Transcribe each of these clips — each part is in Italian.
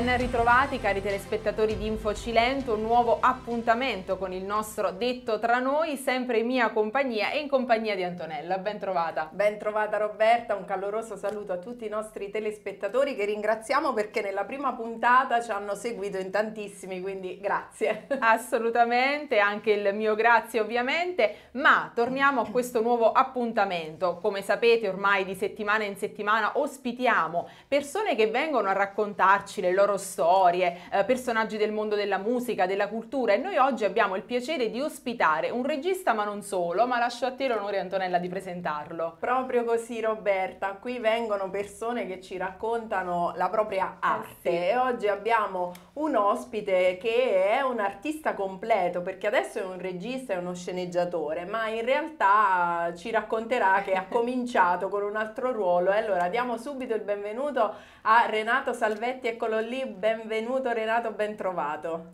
Ben ritrovati cari telespettatori di Info Cilento, un nuovo appuntamento con il nostro Detto tra noi, sempre in mia compagnia e in compagnia di Antonella. Ben trovata. Ben trovata Roberta, un caloroso saluto a tutti i nostri telespettatori che ringraziamo perché nella prima puntata ci hanno seguito in tantissimi, quindi grazie. Assolutamente, anche il mio grazie ovviamente, ma torniamo a questo nuovo appuntamento. Come sapete ormai di settimana in settimana ospitiamo persone che vengono a raccontarci le loro loro storie, eh, personaggi del mondo della musica, della cultura e noi oggi abbiamo il piacere di ospitare un regista ma non solo, ma lascio a te l'onore Antonella di presentarlo. Proprio così Roberta, qui vengono persone che ci raccontano la propria eh, arte eh sì. e oggi abbiamo un ospite che è un artista completo perché adesso è un regista e uno sceneggiatore, ma in realtà ci racconterà che ha cominciato con un altro ruolo e allora diamo subito il benvenuto a Renato Salvetti, eccolo lì lunedì, benvenuto Renato, bentrovato.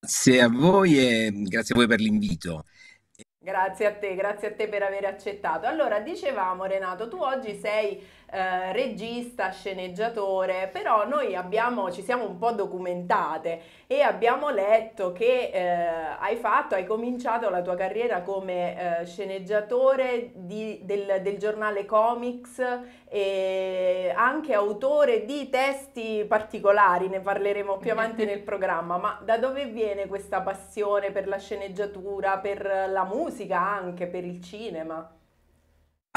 Grazie a voi e grazie a voi per l'invito. Grazie a te, grazie a te per aver accettato. Allora, dicevamo Renato, tu oggi sei eh, regista, sceneggiatore, però noi abbiamo, ci siamo un po' documentate e abbiamo letto che eh, hai fatto, hai cominciato la tua carriera come eh, sceneggiatore di, del, del, giornale Comics e anche autore di testi particolari, ne parleremo più avanti nel programma, ma da dove viene questa passione per la sceneggiatura, per la musica anche, per il cinema?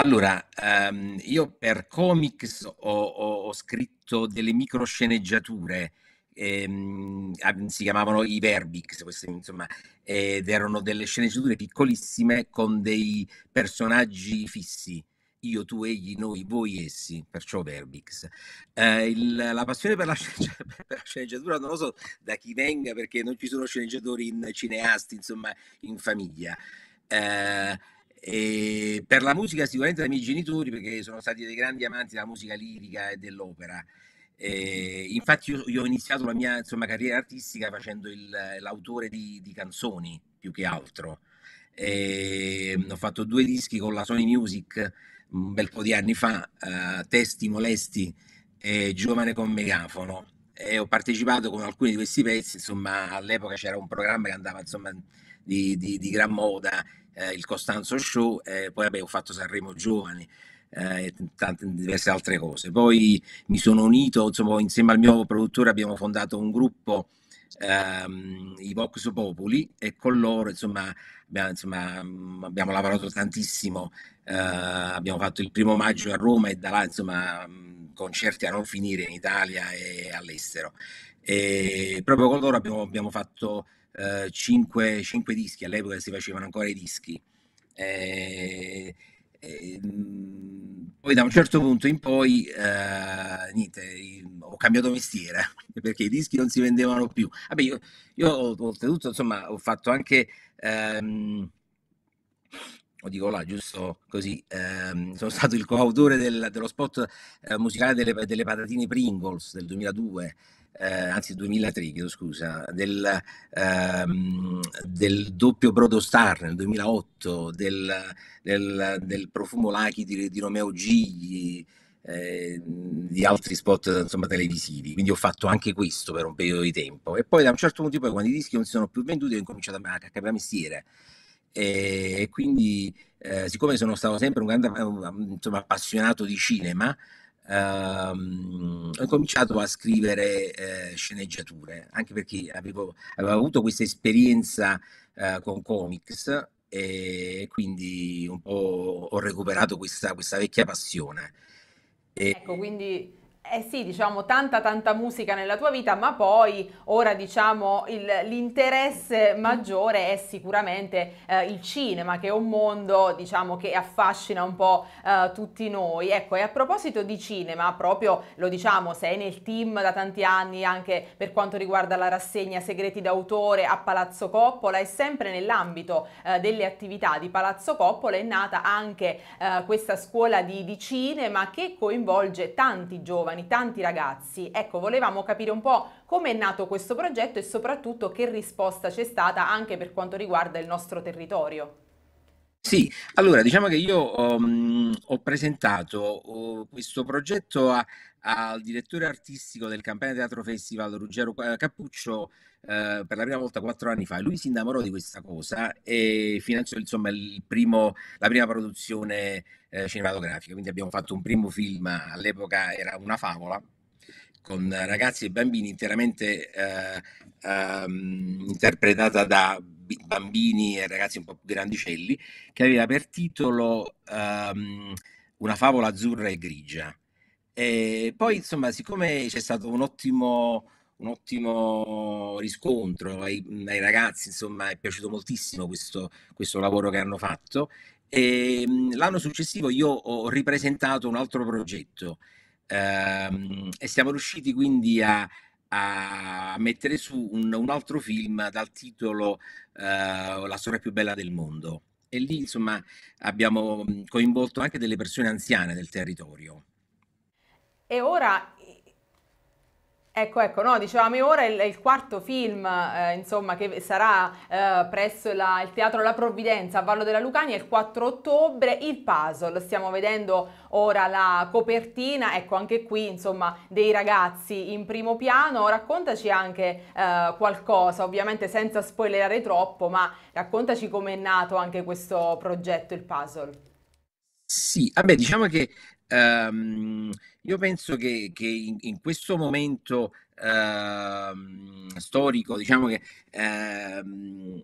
Allora, um, io per comics ho, ho, ho scritto delle microsceneggiature, ehm, ah, si chiamavano i Verbix, questi, insomma, ed erano delle sceneggiature piccolissime con dei personaggi fissi io, tu, egli, noi, voi, essi, perciò Verbix. Eh, il, la passione per la, per la, sceneggiatura non lo so da chi venga perché non ci sono sceneggiatori in cineasti, insomma, in famiglia. Eh, e per la musica sicuramente dai miei genitori perché sono stati dei grandi amanti della musica lirica e dell'opera. Eh, infatti io, io, ho iniziato la mia insomma, carriera artistica facendo il, l'autore di, di, canzoni più che altro. Eh, ho fatto due dischi con la Sony Music un bel po' di anni fa, eh, Testi Molesti e Giovane con Megafono. E ho partecipato con alcuni di questi pezzi, insomma, all'epoca c'era un programma che andava insomma, di, di, di gran moda, eh, il Costanzo Show, eh, poi vabbè, ho fatto Sanremo Giovani eh, e tante diverse altre cose. Poi mi sono unito, insomma, insieme al mio produttore abbiamo fondato un gruppo ehm, i Vox Populi e con loro insomma, abbiamo, insomma, mm, abbiamo lavorato tantissimo, eh, abbiamo fatto il primo maggio a Roma e da là insomma mm, concerti a non finire in Italia e all'estero. E proprio con loro abbiamo, abbiamo fatto eh, 5, 5 dischi, all'epoca si facevano ancora i dischi. Eh, Ehm, poi da un certo punto in poi eh, niente, ho cambiato mestiere perché i dischi non si vendevano più. Vabbè, io, io oltretutto insomma ho fatto anche... Ehm, lo dico là, giusto così, ehm, sono stato il coautore del, dello spot eh, musicale delle, delle patatine Pringles del 2002, eh, anzi 2003, chiedo scusa, del, ehm, del, doppio Brodo Star nel 2008, del, del, del profumo Lachi di, di, Romeo Gigli, eh, di altri spot insomma, televisivi. Quindi ho fatto anche questo per un periodo di tempo. E poi da un certo punto poi, quando i dischi non si sono più venduti, ho incominciato a, a capire mestiere. E, e quindi, eh, siccome sono stato sempre un grande eh, insomma, appassionato di cinema, ehm, ho cominciato a scrivere eh, sceneggiature, anche perché avevo, avevo avuto questa esperienza eh, con comics e quindi un po' ho recuperato questa, questa vecchia passione. E... Ecco, quindi eh sì, diciamo tanta tanta musica nella tua vita, ma poi ora diciamo il, l'interesse maggiore è sicuramente eh, il cinema, che è un mondo diciamo che affascina un po' eh, tutti noi. Ecco, e a proposito di cinema, proprio lo diciamo, sei nel team da tanti anni anche per quanto riguarda la rassegna Segreti d'autore a Palazzo Coppola e sempre nell'ambito eh, delle attività di Palazzo Coppola è nata anche eh, questa scuola di, di cinema che coinvolge tanti giovani giovani, tanti ragazzi. Ecco, volevamo capire un po' come è nato questo progetto e soprattutto che risposta c'è stata anche per quanto riguarda il nostro territorio. Sì, allora diciamo che io um, ho presentato uh, questo progetto a, al direttore artistico del Campania Teatro Festival Ruggero eh, Cappuccio eh, per la prima volta quattro anni fa. Lui si innamorò di questa cosa e finanziò insomma primo, la prima produzione eh, cinematografica. Quindi abbiamo fatto un primo film, all'epoca era una favola, con ragazzi e bambini interamente eh, ehm, interpretata da bambini e ragazzi un po' più grandicelli, che aveva per titolo ehm, Una favola azzurra e grigia e poi, insomma, siccome c'è stato un ottimo, un ottimo riscontro ai, ai, ragazzi, insomma, è piaciuto moltissimo questo, questo lavoro che hanno fatto. Ehm, l'anno successivo io ho ripresentato un altro progetto ehm, e siamo riusciti quindi a, a mettere su un, un, altro film dal titolo eh, La storia più bella del mondo. E lì, insomma, abbiamo coinvolto anche delle persone anziane del territorio e ora, ecco, ecco, no, dicevamo, e ora il, il quarto film, eh, insomma, che sarà eh, presso la, il Teatro La Provvidenza a Vallo della Lucania il 4 ottobre, Il Puzzle, stiamo vedendo ora la copertina, ecco anche qui, insomma, dei ragazzi in primo piano, raccontaci anche eh, qualcosa, ovviamente senza spoilerare troppo, ma raccontaci come è nato anche questo progetto, Il Puzzle. Sì, vabbè, diciamo che um, io penso che, che in, in, questo momento ehm, storico, diciamo che ehm,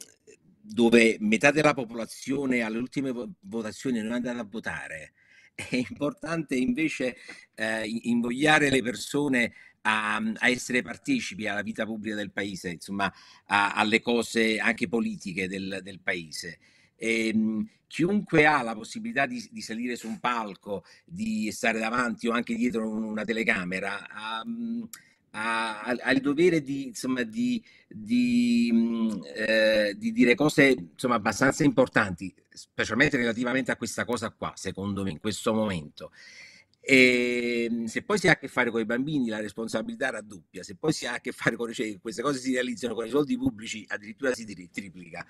dove metà della popolazione alle ultime votazioni non è andata a votare, è importante invece eh, invogliare le persone a, a, essere partecipi alla vita pubblica del paese, insomma, a, alle cose anche politiche del, del paese ehm, chiunque ha la possibilità di, di, salire su un palco, di stare davanti o anche dietro una telecamera, ha, ha, ha il dovere di, insomma, di, eh, di, dire cose insomma, abbastanza importanti, specialmente relativamente a questa cosa qua, secondo me, in questo momento. E ehm, se poi si ha a che fare con i bambini, la responsabilità raddoppia. Se poi si ha a che fare con cioè, queste cose si realizzano con i soldi pubblici, addirittura si triplica.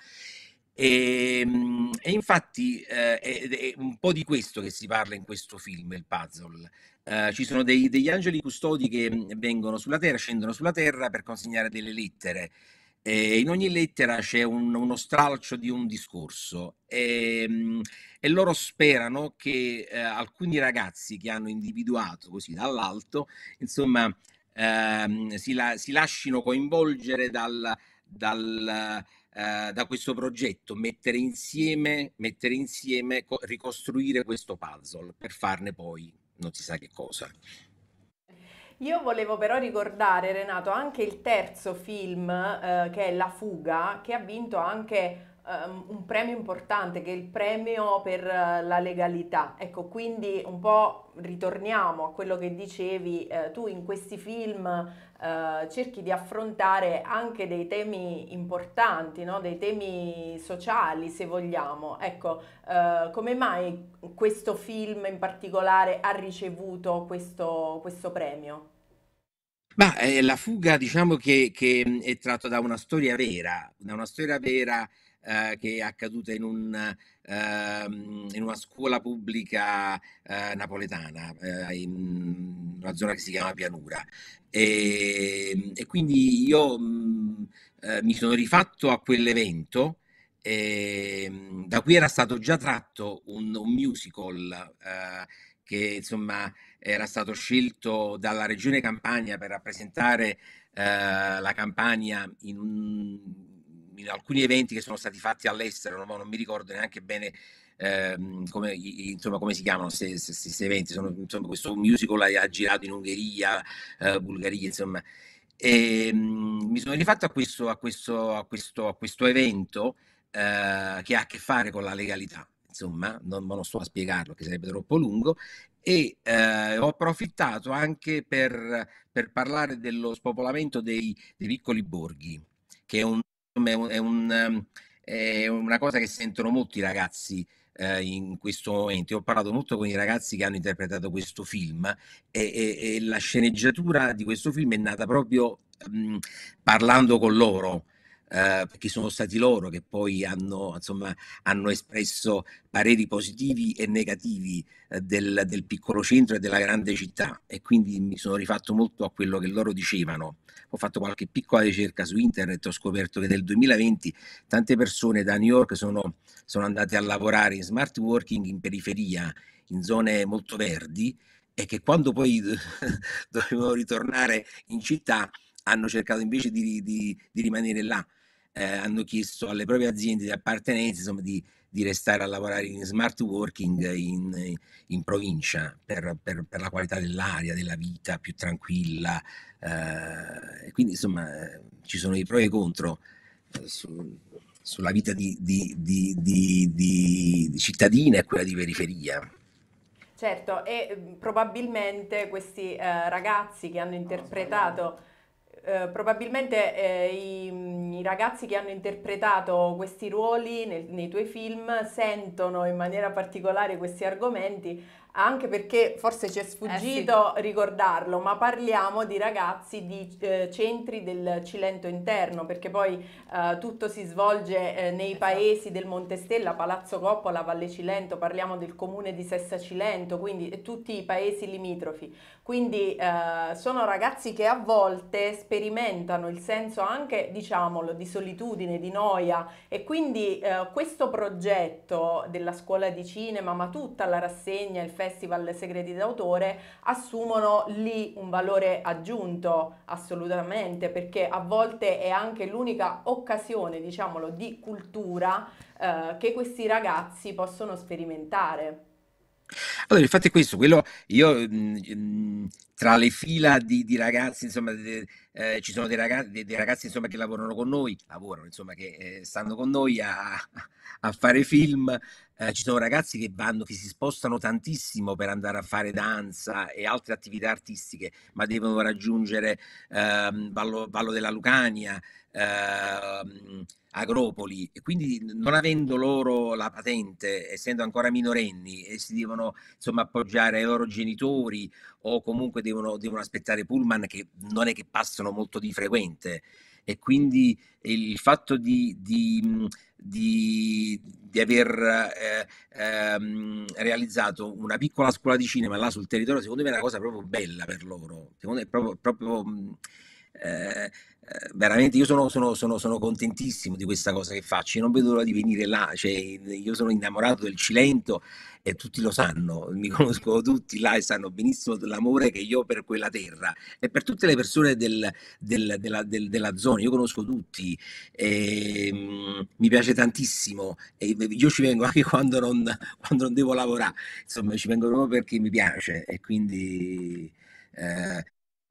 E, ehm, e infatti eh, è, è, un po' di questo che si parla in questo film, il puzzle. Eh, ci sono dei, degli angeli custodi che mm, vengono sulla Terra, scendono sulla Terra per consegnare delle lettere. Eh, in ogni lettera c'è un, uno stralcio di un discorso e, ehm, e loro sperano che eh, alcuni ragazzi che hanno individuato così dall'alto, insomma, ehm, si, la, si, lasciano coinvolgere dal, dal eh, da questo progetto, mettere insieme, mettere insieme, co- ricostruire questo puzzle per farne poi non si sa che cosa. Io volevo però ricordare, Renato, anche il terzo film eh, che è La fuga, che ha vinto anche um, un premio importante che è il premio per eh, la legalità. Ecco, quindi un po' ritorniamo a quello che dicevi, eh, tu in questi film eh, cerchi di affrontare anche dei temi importanti, no? dei temi sociali se vogliamo. Ecco, eh, come mai questo film in particolare ha ricevuto questo, questo premio? Ma eh, la fuga diciamo che, che, è tratta da una storia vera, da una storia vera eh, che è accaduta in, un, ehm, in una scuola pubblica eh, napoletana, eh, in una zona che si chiama Pianura. E, ehm, e quindi io mh, mm, eh, mi sono rifatto a quell'evento. Ehm, da cui era stato già tratto un, un musical eh, che insomma era stato scelto dalla regione Campania per rappresentare eh, la Campania in un, in alcuni eventi che sono stati fatti all'estero, non, non mi ricordo neanche bene ehm, come, insomma, come, si chiamano questi eventi, sono, insomma, questo musical ha girato in Ungheria, eh, Bulgaria, insomma. E, ehm, mh, mi sono rifatto a questo, a questo, a questo, a questo evento eh, che ha a che fare con la legalità, insomma, non, non sto a spiegarlo che sarebbe troppo lungo, e eh, ho approfittato anche per, per parlare dello spopolamento dei, dei, piccoli borghi, che è un è, un, è, un, ehm, è una cosa che sentono molti ragazzi eh, in questo momento. Io ho parlato molto con i ragazzi che hanno interpretato questo film e, e, e la sceneggiatura di questo film è nata proprio mh, mm, parlando con loro. Eh, perché sono stati loro che poi hanno, insomma, hanno espresso pareri positivi e negativi eh, del, del, piccolo centro e della grande città e quindi mi sono rifatto molto a quello che loro dicevano. Ho fatto qualche piccola ricerca su internet, ho scoperto che nel 2020 tante persone da New York sono, sono andate a lavorare in smart working in periferia, in zone molto verdi e che quando poi dovevano ritornare in città hanno cercato invece di, di, di rimanere là eh, hanno chiesto alle proprie aziende di appartenenza insomma, di, di, restare a lavorare in smart working in, in provincia per, per, per, la qualità dell'aria, della vita più tranquilla. Eh, quindi insomma eh, ci sono i pro e i contro eh, su, sulla vita di, di, di cittadina e quella di periferia. Certo, e mm, probabilmente questi eh, ragazzi che hanno interpretato eh, probabilmente eh, i, i, ragazzi che hanno interpretato questi ruoli nel, nei tuoi film sentono in maniera particolare questi argomenti anche perché forse ci è sfuggito eh sì. ricordarlo, ma parliamo di ragazzi di eh, centri del Cilento interno, perché poi eh, tutto si svolge eh, nei esatto. paesi del Montestella, Palazzo Coppola, Valle Cilento, parliamo del comune di Sessa Cilento, quindi tutti i paesi limitrofi. Quindi eh, sono ragazzi che a volte sperimentano il senso anche, diciamolo, di solitudine, di noia e quindi eh, questo progetto della scuola di cinema, ma tutta la rassegna, il festival, festival Segreti d'autore assumono lì un valore aggiunto assolutamente perché a volte è anche l'unica occasione, diciamolo, di cultura eh, che questi ragazzi possono sperimentare. Allora, infatti qui quello io mh, mm, mh, mm, tra le fila di, di ragazzi, insomma, de, eh, ci sono dei ragazzi, dei, dei ragazzi insomma, che lavorano con noi, lavorano, insomma, che eh, stanno con noi a, a fare film. Eh, ci sono ragazzi che vanno, che si spostano tantissimo per andare a fare danza e altre attività artistiche, ma devono raggiungere ehm, Vallo, Vallo, della Lucania, ehm, Agropoli. E quindi, non avendo loro la patente, essendo ancora minorenni, e si devono insomma appoggiare ai loro genitori o comunque devono, devono aspettare pullman che non è che passano molto di frequente e quindi il fatto di, di, di, di aver eh, ehm, realizzato una piccola scuola di cinema là sul territorio, secondo me è una cosa proprio bella per loro. Secondo me è proprio, proprio eh, eh, veramente io sono, sono, sono, sono, contentissimo di questa cosa che faccio, io non vedo l'ora di venire là, cioè, io sono innamorato del Cilento e tutti lo sanno, mi conoscono tutti là e sanno benissimo dell'amore che io ho per quella terra e per tutte le persone del, del, della, del, della, zona, io conosco tutti, e, ehm, mh, mi piace tantissimo, e io ci vengo anche quando non, quando non devo lavorare, insomma ci vengo proprio perché mi piace e quindi... Eh,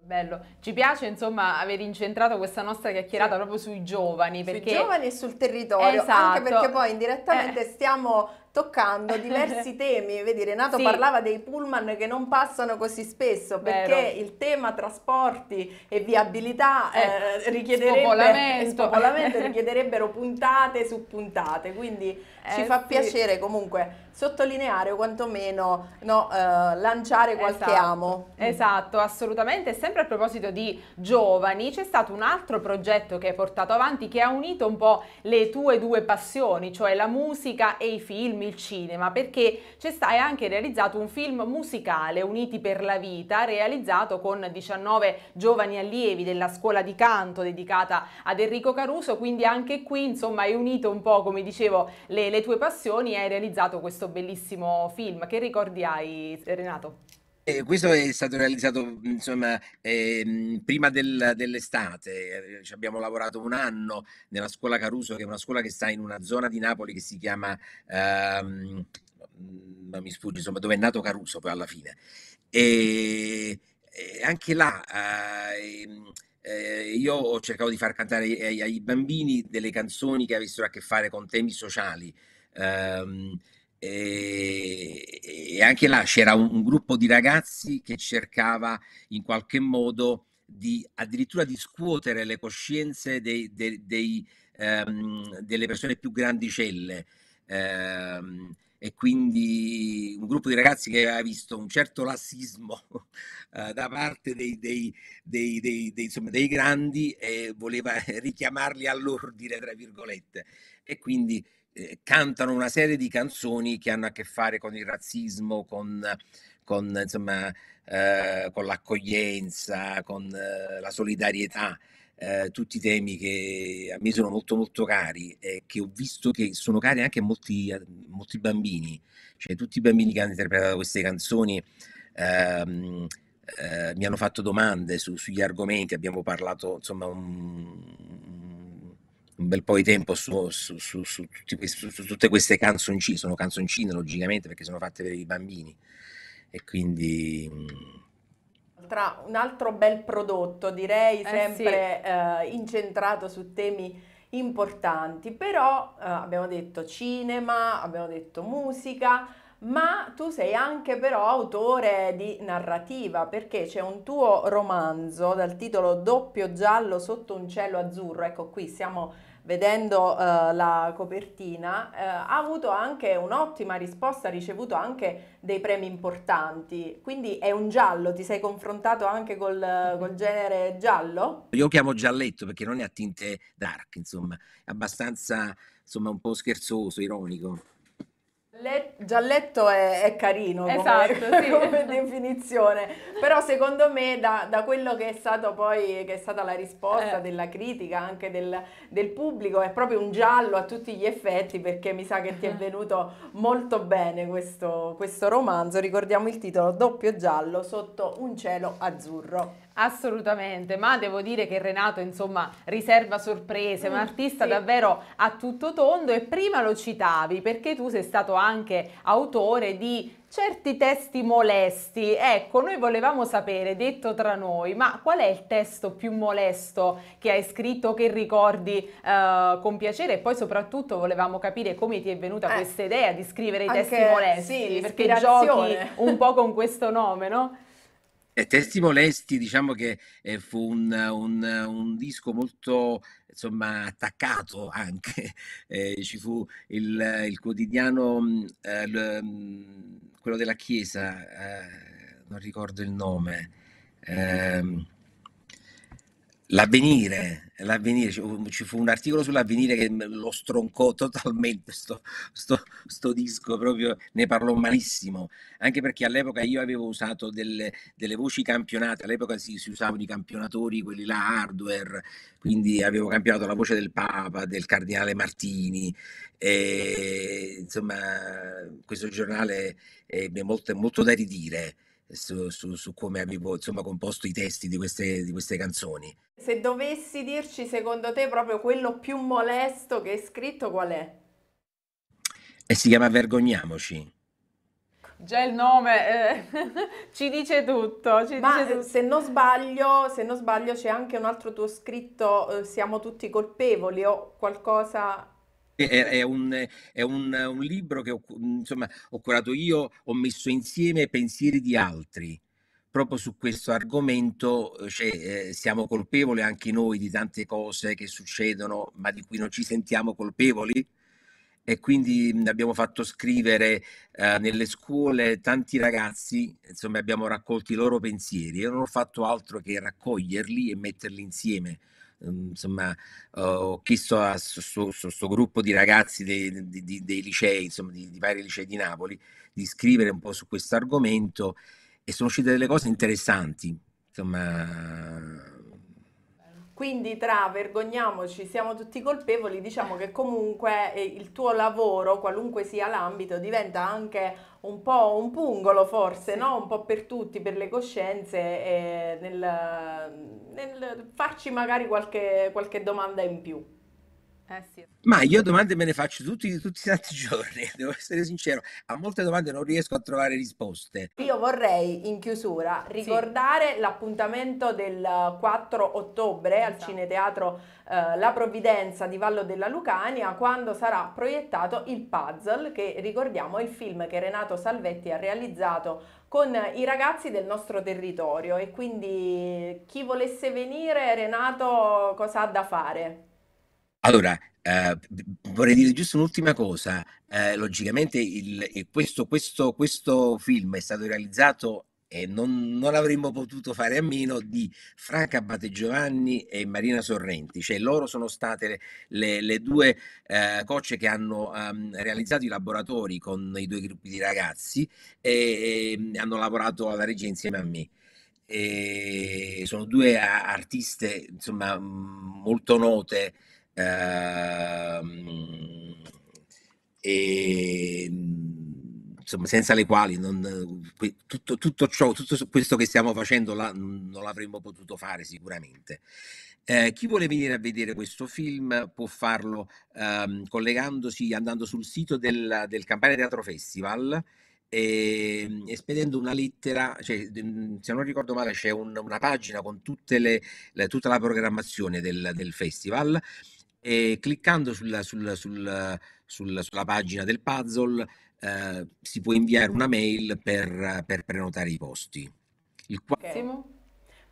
Bello, ci piace insomma aver incentrato questa nostra chiacchierata sì. proprio sui giovani. Perché... Sui giovani e sul territorio, esatto. anche perché poi indirettamente eh. stiamo toccando diversi temi. Vedi, Renato sì. parlava dei pullman che non passano così spesso perché Vero. il tema trasporti e viabilità eh, eh, richiederebbe, spopolamento. Spopolamento richiederebbero puntate su puntate. Quindi eh, ci fa sì. piacere comunque sottolineare o quantomeno no, eh, lanciare qualche esatto. amo. Esatto, assolutamente. Sempre a proposito di giovani, c'è stato un altro progetto che hai portato avanti che ha unito un po' le tue due passioni, cioè la musica e i film, il cinema perché c'è stai anche realizzato un film musicale Uniti per la vita realizzato con 19 giovani allievi della scuola di canto dedicata ad Enrico Caruso quindi anche qui insomma hai unito un po' come dicevo le, le tue passioni e hai realizzato questo bellissimo film che ricordi hai Renato? E eh, questo è stato realizzato insomma, ehm, prima del, dell'estate, eh, ci abbiamo lavorato un anno nella scuola Caruso, che è una scuola che sta in una zona di Napoli che si chiama, ehm, mm, non mi sfugge, insomma, dove è nato Caruso poi alla fine. E, e anche là... eh, ehm, eh io cercavo di far cantare ai, ai, bambini delle canzoni che avessero a che fare con temi sociali. Um, e, e anche là c'era un, un, gruppo di ragazzi che cercava in qualche modo di addirittura di scuotere le coscienze dei, dei, dei, ehm, delle persone più grandicelle. Ehm, e quindi un gruppo di ragazzi che aveva visto un certo lassismo eh, da parte dei, dei, dei, insomma, dei, grandi e voleva richiamarli all'ordine, tra virgolette. E quindi cantano una serie di canzoni che hanno a che fare con il razzismo, con, con, insomma, eh, con l'accoglienza, con eh, la solidarietà. Eh, tutti temi che a me sono molto molto cari e che ho visto che sono cari anche a molti, a molti, bambini, cioè tutti i bambini che hanno interpretato queste canzoni ehm, eh, mi hanno fatto domande su, sugli argomenti, abbiamo parlato insomma un, un bel po' di tempo su, su, su, su tutte queste canzoncine, sono canzoncine logicamente perché sono fatte per i bambini e quindi... Mm, Tra un altro bel prodotto, direi sempre eh sì. eh, incentrato su temi importanti, però eh, abbiamo detto cinema, abbiamo detto musica, ma tu sei anche però autore di narrativa perché c'è un tuo romanzo dal titolo Doppio giallo sotto un cielo azzurro, ecco qui siamo vedendo uh, la copertina, uh, ha avuto anche un'ottima risposta, ha ricevuto anche dei premi importanti, quindi è un giallo, ti sei confrontato anche col, mm-hmm. col genere giallo? Io lo chiamo gialletto perché non è a tinte dark, insomma, è abbastanza insomma, un po' scherzoso, ironico. Le, gialletto è, è carino come, esatto, sì. come, definizione, però secondo me da, da quello che è, poi, che è stata la risposta eh. della critica anche del, del, pubblico è proprio un giallo a tutti gli effetti perché mi sa che ti è venuto molto bene questo, questo romanzo, ricordiamo il titolo Doppio giallo sotto un cielo azzurro. Assolutamente, ma devo dire che Renato insomma riserva sorprese, è un mm, artista sì. davvero a tutto tondo e prima lo citavi perché tu sei stato anche autore di certi testi molesti. Ecco, noi volevamo sapere, detto tra noi, ma qual è il testo più molesto che hai scritto, che ricordi eh, con piacere? E poi soprattutto volevamo capire come ti è venuta eh, questa idea di scrivere i testi molesti, sì, perché giochi un po' con questo nome, no? E Testi Molesti, diciamo che eh, fu un, un, un, disco molto insomma, attaccato anche. Eh, ci fu il, il quotidiano, mm, eh, l, mm, quello della Chiesa, eh, non ricordo il nome. Eh, L'avvenire, l'avvenire, ci fu un articolo sull'avvenire che lo stroncò totalmente, sto, sto, sto disco proprio ne parlò malissimo, anche perché all'epoca io avevo usato delle, delle voci campionate, all'epoca si, si, usavano i campionatori, quelli là hardware, quindi avevo campionato la voce del Papa, del Cardinale Martini, e, insomma questo giornale ebbe molto, molto da ridire su, su, su come avevo insomma, composto i testi di queste, di queste canzoni. Se dovessi dirci, secondo te, proprio quello più molesto che hai scritto, qual è? E si chiama Vergogniamoci. Già il nome eh, ci dice tutto. Ci Ma dice eh, tutto. Se, non sbaglio, se non sbaglio c'è anche un altro tuo scritto, eh, Siamo tutti colpevoli o qualcosa è, un, è un, un libro che ho, insomma, ho curato io, ho messo insieme pensieri di altri proprio su questo argomento cioè, eh, siamo colpevoli anche noi di tante cose che succedono ma di cui non ci sentiamo colpevoli e quindi mm, abbiamo fatto scrivere eh, nelle scuole tanti ragazzi, insomma abbiamo raccolto i loro pensieri e non ho fatto altro che raccoglierli e metterli insieme Ehm, insomma, ho chiesto a questo gruppo di ragazzi dei, dei, dei licei, insomma, di, di, vari licei di Napoli, di scrivere un po' su questo argomento e sono uscite delle cose interessanti. Insomma, quindi tra vergogniamoci, siamo tutti colpevoli, diciamo che comunque eh, il tuo lavoro, qualunque sia l'ambito, diventa anche un po' un pungolo forse, sì. no? un po' per tutti, per le coscienze, nel, nel, farci magari qualche, qualche domanda in più. Eh, Ma io domande me ne faccio tutti, tutti i tanti giorni, devo essere sincero, a molte domande non riesco a trovare risposte. Io vorrei in chiusura ricordare sì. l'appuntamento del 4 ottobre al esatto. Cineteatro eh, La Provvidenza di Vallo della Lucania quando sarà proiettato Il Puzzle, che ricordiamo è il film che Renato Salvetti ha realizzato con i ragazzi del nostro territorio e quindi chi volesse venire Renato cosa ha da fare? Allora, eh, vorrei dire giusto un'ultima cosa. Eh, logicamente il, questo, questo, questo film è stato realizzato e non, non, avremmo potuto fare a meno di Franca Battegiovanni e Marina Sorrenti, cioè loro sono state le, le, le due eh, cocce che hanno um, realizzato i laboratori con i due gruppi di ragazzi e, e hanno lavorato alla regia insieme a me. E sono due artiste insomma molto note Ehm, e, insomma, senza le quali non, tutto, tutto, ciò, tutto questo che stiamo facendo là, non l'avremmo potuto fare sicuramente. Eh, chi vuole venire a vedere questo film può farlo ehm, collegandosi, andando sul sito del, del Campania Teatro Festival e, ehm, e, spedendo una lettera, cioè, se non ricordo male c'è un, una pagina con le, la, tutta la programmazione del, del festival e cliccando sulla, sulla, sulla, sulla pagina del puzzle eh, si può inviare una mail per, per prenotare i posti. Il qu- okay.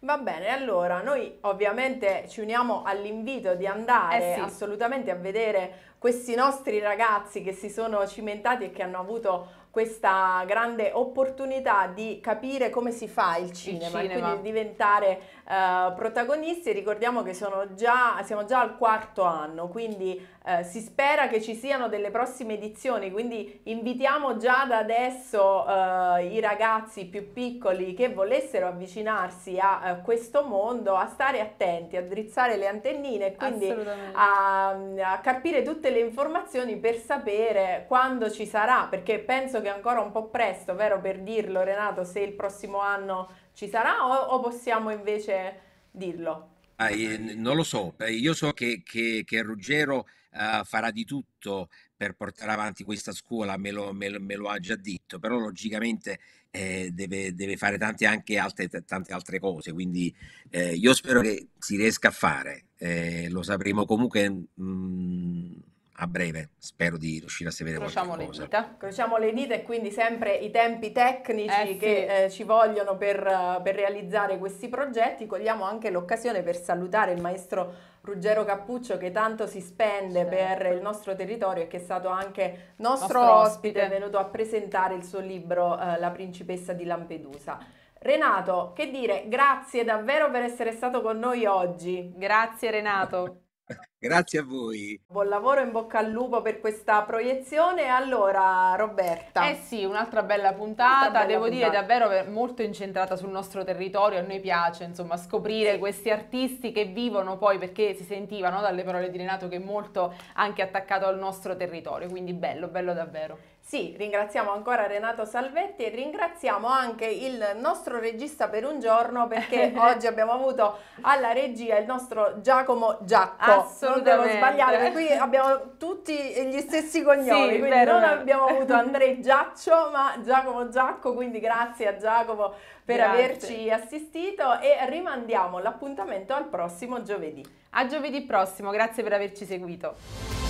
Va bene, allora noi ovviamente ci uniamo all'invito di andare eh sì. assolutamente a vedere questi nostri ragazzi che si sono cimentati e che hanno avuto questa grande opportunità di capire come si fa il cinema, il cinema. e quindi diventare eh, protagonisti e ricordiamo che già, siamo già al quarto anno, quindi eh, si spera che ci siano delle prossime edizioni, quindi invitiamo già da adesso eh, i ragazzi più piccoli che volessero avvicinarsi a, a, questo mondo a stare attenti, a drizzare le antennine e quindi a, a capire tutte le informazioni per sapere quando ci sarà, perché penso che è ancora un po' presto, vero per dirlo Renato, se il prossimo anno ci sarà o, o possiamo invece dirlo? Ah, eh, non lo so, io so che, che, che Ruggero eh, farà di tutto per portare avanti questa scuola, me lo, me me lo ha già detto, però logicamente eh, deve, deve, fare tante, anche altre, tante altre cose, quindi eh, io spero che si riesca a fare, eh, lo sapremo comunque. Mh, mm, a breve spero di riuscire a sapere Crociamo Le Dita. Crociamo le dita e quindi sempre i tempi tecnici eh, che sì. eh, ci vogliono per, eh, per realizzare questi progetti. Cogliamo anche l'occasione per salutare il maestro Ruggero Cappuccio che tanto si spende certo. per il nostro territorio e che è stato anche nostro, nostro ospite, è venuto a presentare il suo libro eh, La principessa di Lampedusa. Renato, che dire, grazie davvero per essere stato con noi oggi. Grazie Renato. Grazie a voi. Buon lavoro, in bocca al lupo per questa proiezione. Allora, Roberta. Eh sì, un'altra bella puntata, bella devo puntata. dire davvero molto incentrata sul nostro territorio. A noi piace, insomma, scoprire questi artisti che vivono poi, perché si sentivano dalle parole di Renato che è molto anche attaccato al nostro territorio. Quindi bello, bello davvero. Sì, ringraziamo ancora Renato Salvetti e ringraziamo anche il nostro regista per un giorno perché oggi abbiamo avuto alla regia il nostro Giacomo Giacco. Assolutamente. Non devo sbagliare, qui abbiamo tutti gli stessi cognomi, sì, quindi vero, non vero. abbiamo avuto Andrei Giaccio ma Giacomo Giacco, quindi grazie a Giacomo per grazie. averci assistito e rimandiamo l'appuntamento al prossimo giovedì. A giovedì prossimo, grazie per averci seguito.